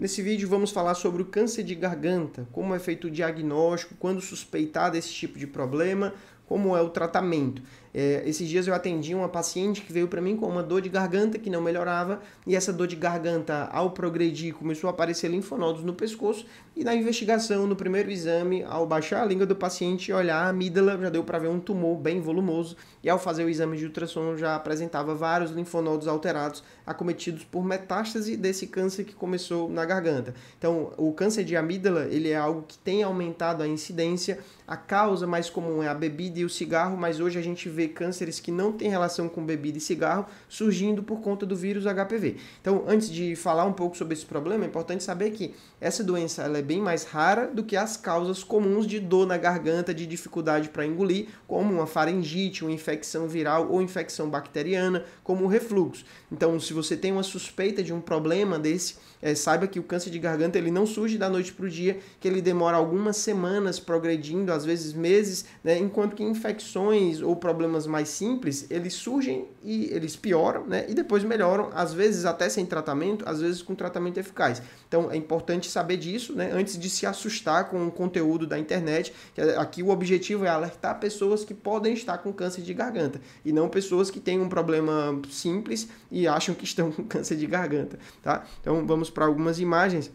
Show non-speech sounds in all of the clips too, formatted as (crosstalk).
Nesse vídeo vamos falar sobre o câncer de garganta, como é feito o diagnóstico, quando suspeitar desse tipo de problema, como é o tratamento. É, esses dias eu atendi uma paciente que veio para mim com uma dor de garganta que não melhorava, e essa dor de garganta, ao progredir, começou a aparecer linfonodos no pescoço, e na investigação, no primeiro exame, ao baixar a língua do paciente e olhar a amígdala, já deu para ver um tumor bem volumoso, e ao fazer o exame de ultrassom já apresentava vários linfonodos alterados, acometidos por metástase desse câncer que começou na garganta. Então, o câncer de amígdala, ele é algo que tem aumentado a incidência, a causa mais comum é a bebida e o cigarro, mas hoje a gente vê cânceres que não têm relação com bebida e cigarro surgindo por conta do vírus HPV. Então, antes de falar um pouco sobre esse problema, é importante saber que essa doença é bem mais rara do que as causas comuns de dor na garganta, de dificuldade para engolir, como uma faringite, uma infecção viral ou infecção bacteriana, como o refluxo. Então, se você tem uma suspeita de um problema desse, é, saiba que o câncer de garganta ele não surge da noite para o dia, que ele demora algumas semanas progredindo, às vezes meses, né, enquanto que infecções ou problemas problemas mais simples, eles surgem e eles pioram, né? E depois melhoram, às vezes até sem tratamento, às vezes com tratamento eficaz. Então é importante saber disso, né? Antes de se assustar com o conteúdo da internet, que é, aqui o objetivo é alertar pessoas que podem estar com câncer de garganta e não pessoas que têm um problema simples e acham que estão (laughs) com câncer de garganta, tá? Então vamos para algumas imagens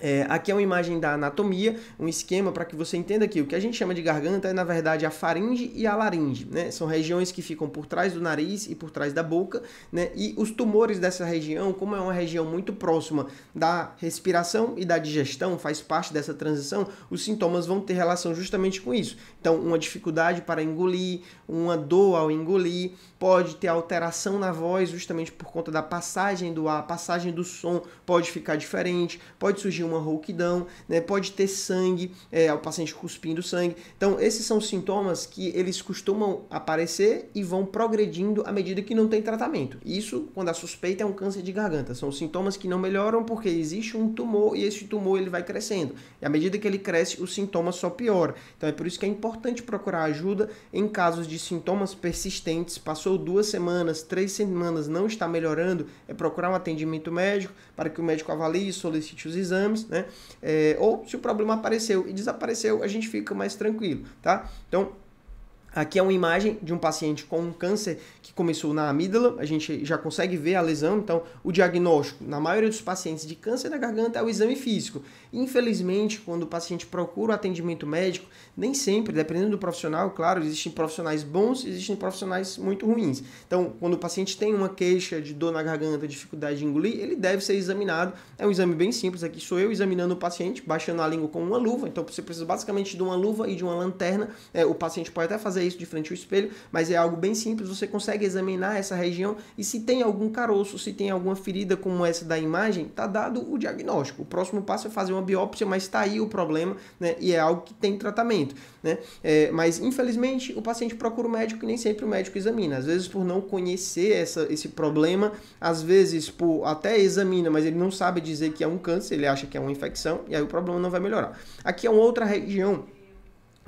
é, aqui é uma imagem da anatomia, um esquema para que você entenda que o que a gente chama de garganta é, na verdade, a faringe e a laringe. Né? São regiões que ficam por trás do nariz e por trás da boca, né? e os tumores dessa região, como é uma região muito próxima da respiração e da digestão, faz parte dessa transição, os sintomas vão ter relação justamente com isso. Então, uma dificuldade para engolir, uma dor ao engolir, pode ter alteração na voz justamente por conta da passagem do ar, passagem do som pode ficar diferente, pode surgir uma rouquidão, né? pode ter sangue, é, o paciente cuspindo sangue. Então, esses são sintomas que eles costumam aparecer e vão progredindo à medida que não tem tratamento. Isso, quando a suspeita é um câncer de garganta, são sintomas que não melhoram porque existe um tumor e esse tumor ele vai crescendo. E à medida que ele cresce, o sintoma só piora. Então, é por isso que é importante procurar ajuda em casos de sintomas persistentes, passou passou duas semanas, três semanas, não está melhorando, é procurar um atendimento médico para que o médico avalie, e solicite os exames, né? É, ou se o problema apareceu e desapareceu, a gente fica mais tranquilo, tá? Então, Aqui é uma imagem de um paciente com um câncer que começou na amígdala, a gente já consegue ver a lesão, então o diagnóstico, na maioria dos pacientes de câncer da garganta, é o exame físico. Infelizmente, quando o paciente procura o atendimento médico, nem sempre, dependendo do profissional, claro, existem profissionais bons, existem profissionais muito ruins. Então, quando o paciente tem uma queixa de dor na garganta, dificuldade de engolir, ele deve ser examinado. É um exame bem simples, aqui sou eu examinando o paciente, baixando a língua com uma luva, então você precisa basicamente de uma luva e de uma lanterna, é, o paciente pode até fazer fazer isso de frente ao espelho, mas é algo bem simples, você consegue examinar essa região e se tem algum caroço, se tem alguma ferida como essa da imagem, tá dado o diagnóstico. O próximo passo é fazer uma biópsia, mas está aí o problema, né? E é algo que tem tratamento, né? É, mas infelizmente o paciente procura o médico e nem sempre o médico examina. Às vezes por não conhecer essa, esse problema, às vezes por até examina, mas ele não sabe dizer que é um câncer, ele acha que é uma infecção e aí o problema não vai melhorar. Aqui é uma outra região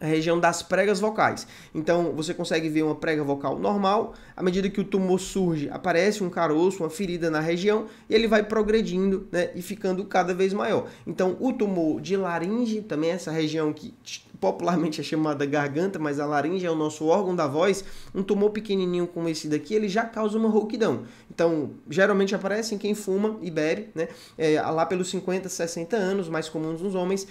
a região das pregas vocais. Então você consegue ver uma prega vocal normal, à medida que o tumor surge, aparece um caroço, uma ferida na região, e ele vai progredindo né, e ficando cada vez maior. Então o tumor de laringe, também essa região que popularmente é chamada garganta, mas a laringe é o nosso órgão da voz, um tumor pequenininho como esse daqui, ele já causa uma rouquidão. Então, geralmente aparece em quem fuma e bebe, né? É, lá pelos 50, 60 anos, mais comuns nos homens,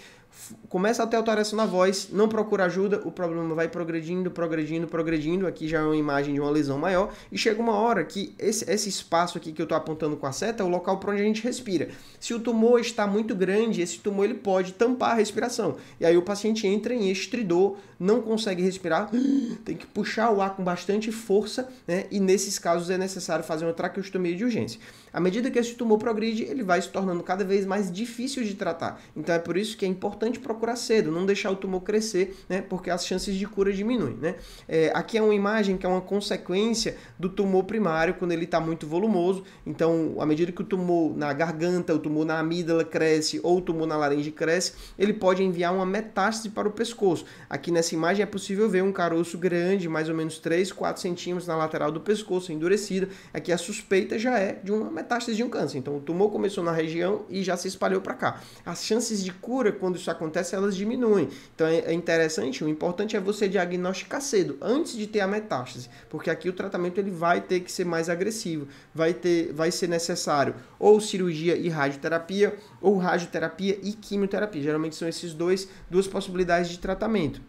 começa a ter alteração na voz, não procura ajuda, o problema vai progredindo, progredindo, progredindo. Aqui já é uma imagem de uma lesão maior. E chega uma hora que esse, esse espaço aqui que eu estou apontando com a seta é o local para onde a gente respira. Se o tumor está muito grande, esse tumor ele pode tampar a respiração. E aí o paciente entra em estridor, não consegue respirar, (gasps) tem que puxar o ar com bastante força, né? E nesses casos é necessário fazer uma traqueostomia de urgência. À medida que esse tumor progride, ele vai se tornando cada vez mais difícil de tratar. Então é por isso que é importante importante procurar cedo, não deixar o tumor crescer, né? Porque as chances de cura diminuem, né? É, aqui é uma imagem que é uma consequência do tumor primário quando ele está muito volumoso. Então, à medida que o tumor na garganta, o tumor na amígdala cresce ou o tumor na laringe cresce, ele pode enviar uma metástase para o pescoço. Aqui nessa imagem é possível ver um caroço grande, mais ou menos 3, 4 centímetros na lateral do pescoço, endurecida. Aqui a suspeita já é de uma metástase de um câncer. Então, o tumor começou na região e já se espalhou para cá. As chances de cura quando isso acontece, elas diminuem. Então é, é interessante, o importante é você diagnosticar cedo, antes de ter a metástase, porque aqui o tratamento ele vai ter que ser mais agressivo, vai, ter, vai ser necessário ou cirurgia e radioterapia, ou radioterapia e quimioterapia. Geralmente são esses dois duas possibilidades de tratamento.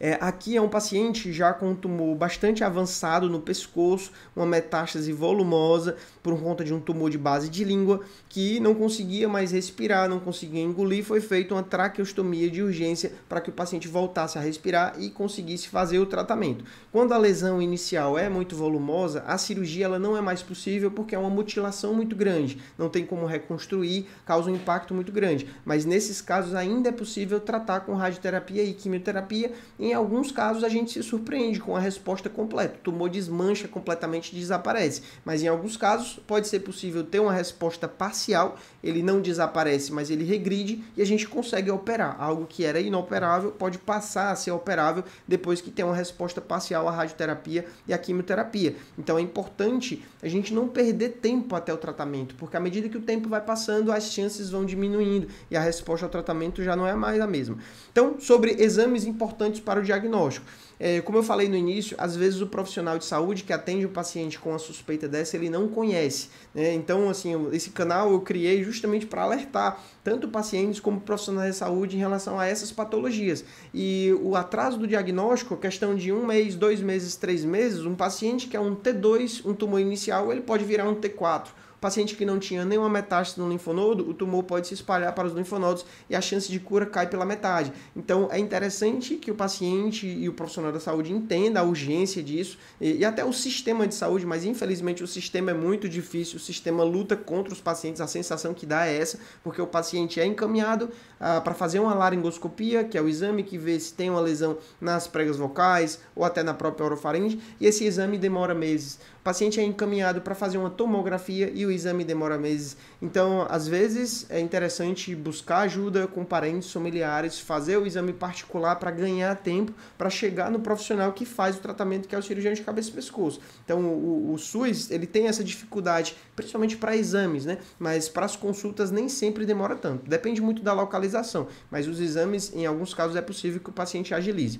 É, aqui é um paciente já com um tumor bastante avançado no pescoço, uma metástase volumosa por conta de um tumor de base de língua que não conseguia mais respirar, não conseguia engolir. Foi feita uma traqueostomia de urgência para que o paciente voltasse a respirar e conseguisse fazer o tratamento. Quando a lesão inicial é muito volumosa, a cirurgia ela não é mais possível porque é uma mutilação muito grande, não tem como reconstruir, causa um impacto muito grande. Mas nesses casos ainda é possível tratar com radioterapia e quimioterapia. E em alguns casos a gente se surpreende com a resposta completa. O tumor desmancha completamente e desaparece. Mas em alguns casos pode ser possível ter uma resposta parcial, ele não desaparece, mas ele regride e a gente consegue operar. Algo que era inoperável pode passar a ser operável depois que tem uma resposta parcial à radioterapia e à quimioterapia. Então é importante a gente não perder tempo até o tratamento, porque à medida que o tempo vai passando, as chances vão diminuindo e a resposta ao tratamento já não é mais a mesma. Então, sobre exames importantes para para o diagnóstico. É, como eu falei no início, às vezes o profissional de saúde que atende o paciente com a suspeita dessa, ele não conhece. Né? Então, assim, esse canal eu criei justamente para alertar tanto pacientes como profissionais de saúde em relação a essas patologias. E o atraso do diagnóstico, questão de um mês, dois meses, três meses, um paciente que é um T2, um tumor inicial, ele pode virar um T4 Paciente que não tinha nenhuma metástase no linfonodo, o tumor pode se espalhar para os linfonodos e a chance de cura cai pela metade. Então é interessante que o paciente e o profissional da saúde entenda a urgência disso e, e até o sistema de saúde, mas infelizmente o sistema é muito difícil, o sistema luta contra os pacientes, a sensação que dá é essa, porque o paciente é encaminhado ah, para fazer uma laringoscopia, que é o exame que vê se tem uma lesão nas pregas vocais ou até na própria orofaringe, e esse exame demora meses paciente é encaminhado para fazer uma tomografia e o exame demora meses. Então, às vezes, é interessante buscar ajuda com parentes, familiares, fazer o exame particular para ganhar tempo para chegar no profissional que faz o tratamento, que é o cirurgião de cabeça e pescoço. Então, o, o SUS ele tem essa dificuldade, principalmente para exames, né? Mas para as consultas nem sempre demora tanto. Depende muito da localização, mas os exames, em alguns casos, é possível que o paciente agilize.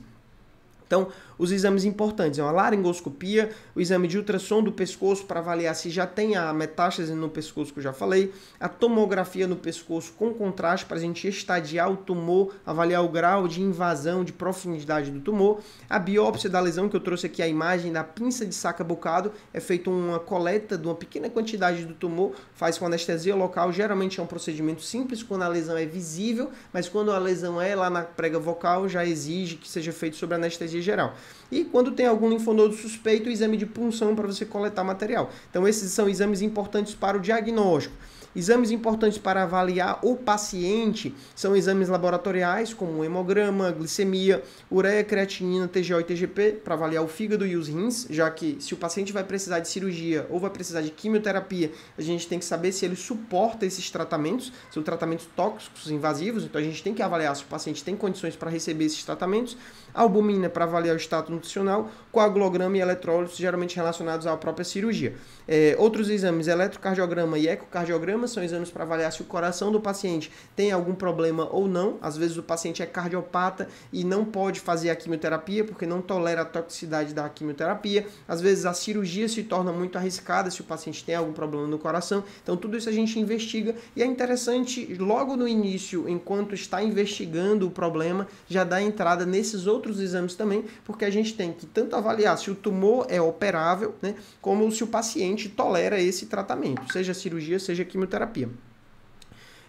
Então, os exames importantes é uma laringoscopia, o exame de ultrassom do pescoço para avaliar se já tem a metástase no pescoço que eu já falei, a tomografia no pescoço com contraste para a gente estadiar o tumor, avaliar o grau de invasão, de profundidade do tumor, a biópsia da lesão que eu trouxe aqui a imagem da pinça de saca bocado, é feita uma coleta de uma pequena quantidade do tumor, faz com anestesia local, geralmente é um procedimento simples quando a lesão é visível, mas quando a lesão é lá na prega vocal já exige que seja feito sobre anestesia geral. E quando tem algum linfonodo suspeito, exame de punção para você coletar material. Então esses são exames importantes para o diagnóstico. Exames importantes para avaliar o paciente são exames laboratoriais, como hemograma, glicemia, ureia, creatinina, TGO e TGP, para avaliar o fígado e os rins, já que se o paciente vai precisar de cirurgia ou vai precisar de quimioterapia, a gente tem que saber se ele suporta esses tratamentos, são tratamentos tóxicos, invasivos, então a gente tem que avaliar se o paciente tem condições para receber esses tratamentos, albumina para avaliar o estado nutricional, coagulograma e eletrólitos, geralmente relacionados à própria cirurgia. É, outros exames, eletrocardiograma e ecocardiograma, são exames para avaliar se o coração do paciente tem algum problema ou não. Às vezes o paciente é cardiopata e não pode fazer a quimioterapia porque não tolera a toxicidade da quimioterapia. Às vezes a cirurgia se torna muito arriscada se o paciente tem algum problema no coração. Então tudo isso a gente investiga e é interessante logo no início, enquanto está investigando o problema, já dar entrada nesses outros exames também, porque a gente tem que tanto avaliar se o tumor é operável, né, como se o paciente tolera esse tratamento, seja cirurgia, seja quimioterapia quimioterapia.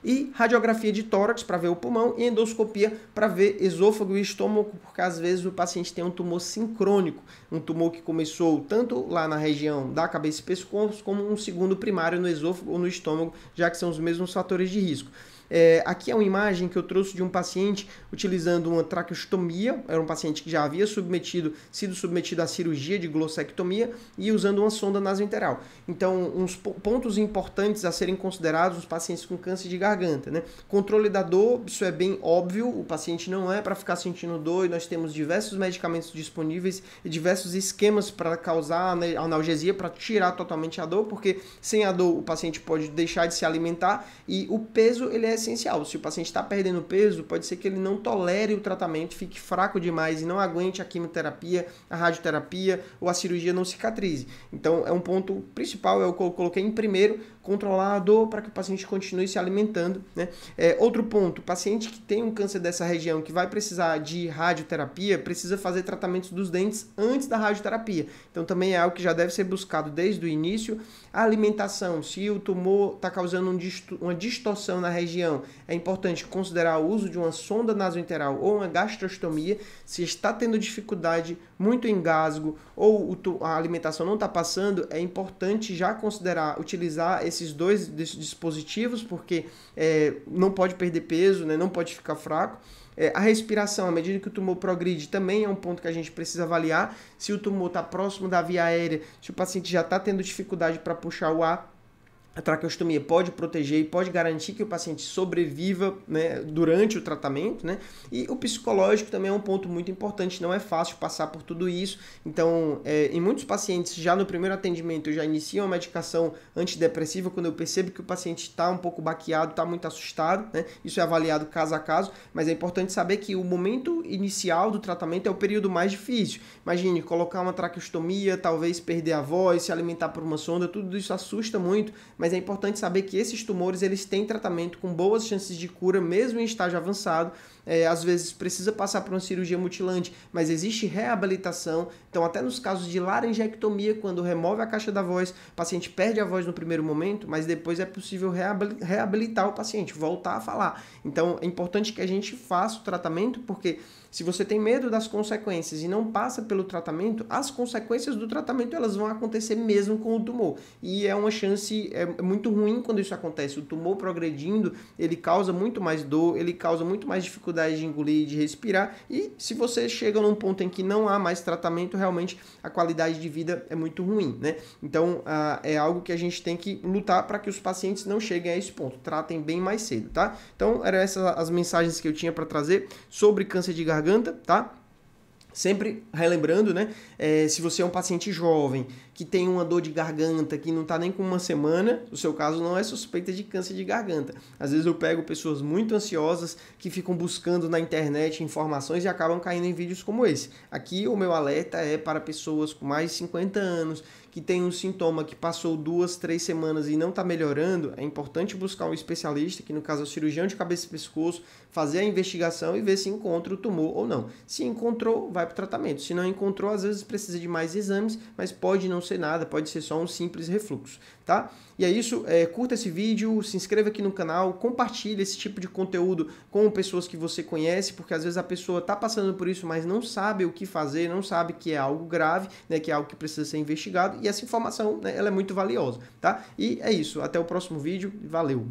E radiografia de tórax para ver o pulmão e endoscopia para ver esôfago e estômago, porque às vezes o paciente tem um tumor sincrônico, um tumor que começou tanto lá na região da cabeça e pescoço, como um segundo primário no esôfago ou no estômago, já que são os mesmos fatores de risco. É, aqui é uma imagem que eu trouxe de um paciente utilizando uma traqueostomia, era um paciente que já havia submetido, sido submetido à cirurgia de glossectomia e usando uma sonda nasoenteral. Então, uns pontos importantes a serem considerados os pacientes com câncer de garganta, né? Controle da dor, isso é bem óbvio, o paciente não é para ficar sentindo dor e nós temos diversos medicamentos disponíveis e diversos esquemas para causar analgesia, para tirar totalmente a dor, porque sem a dor o paciente pode deixar de se alimentar e o peso ele é essencial. Se o paciente está perdendo peso, pode ser que ele não tolere o tratamento, fique fraco demais e não aguente a quimioterapia, a radioterapia ou a cirurgia não cicatrize. Então, é um ponto principal, é eu coloquei em primeiro controlado para que o paciente continue se alimentando. Né? É, outro ponto, paciente que tem um câncer dessa região que vai precisar de radioterapia, precisa fazer tratamentos dos dentes antes da radioterapia. Então também é algo que já deve ser buscado desde o início. A alimentação, se o tumor está causando um disto uma distorção na região, é importante considerar o uso de uma sonda nasoenteral ou uma gastrostomia. Se está tendo dificuldade, muito engasgo ou a alimentação não está passando, é importante já considerar utilizar esse desses dois desses dispositivos, porque é, não pode perder peso, né? não pode ficar fraco. É, a respiração, à medida que o tumor progride, também é um ponto que a gente precisa avaliar. Se o tumor está próximo da via aérea, se o paciente já está tendo dificuldade para puxar o ar, a traqueostomia pode proteger e pode garantir que o paciente sobreviva né, durante o tratamento, né? E o psicológico também é um ponto muito importante, não é fácil passar por tudo isso. Então, é, em muitos pacientes, já no primeiro atendimento, eu já inicio uma medicação antidepressiva quando eu percebo que o paciente está um pouco baqueado, está muito assustado, né? Isso é avaliado caso a caso, mas é importante saber que o momento inicial do tratamento é o período mais difícil. Imagine colocar uma traqueostomia, talvez perder a voz, se alimentar por uma sonda, tudo isso assusta muito, mas mas é importante saber que esses tumores eles têm tratamento com boas chances de cura, mesmo em estágio avançado, é, às vezes precisa passar por uma cirurgia mutilante, mas existe reabilitação. Então, até nos casos de laringectomia, quando remove a caixa da voz, o paciente perde a voz no primeiro momento, mas depois é possível reabilitar o paciente, voltar a falar. Então, é importante que a gente faça o tratamento, porque se você tem medo das consequências e não passa pelo tratamento, as consequências do tratamento elas vão acontecer mesmo com o tumor. E é uma chance é muito ruim quando isso acontece. O tumor progredindo, ele causa muito mais dor, ele causa muito mais dificuldade dificuldade de engolir e de respirar. E se você chega num ponto em que não há mais tratamento, realmente a qualidade de vida é muito ruim, né? Então ah, é algo que a gente tem que lutar para que os pacientes não cheguem a esse ponto, tratem bem mais cedo, tá? Então eram essas as mensagens que eu tinha para trazer sobre câncer de garganta, tá? Sempre relembrando, né? É, se você é um paciente jovem que tem uma dor de garganta, que não está nem com uma semana, o seu caso não é suspeita de câncer de garganta. Às vezes eu pego pessoas muito ansiosas que ficam buscando na internet informações e acabam caindo em vídeos como esse. Aqui o meu alerta é para pessoas com mais de 50 anos, que tem um sintoma que passou duas, três semanas e não está melhorando, é importante buscar um especialista, que no caso é o cirurgião de cabeça e pescoço, fazer a investigação e ver se encontra o tumor ou não. Se encontrou, vai para o tratamento. Se não encontrou, às vezes precisa de mais exames, mas pode não ser nada, pode ser só um simples refluxo, tá? E é isso, é, curta esse vídeo, se inscreva aqui no canal, compartilhe esse tipo de conteúdo com pessoas que você conhece, porque às vezes a pessoa está passando por isso, mas não sabe o que fazer, não sabe que é algo grave, né, que é algo que precisa ser investigado, e essa informação né, ela é muito valiosa, tá? E é isso, até o próximo vídeo, valeu!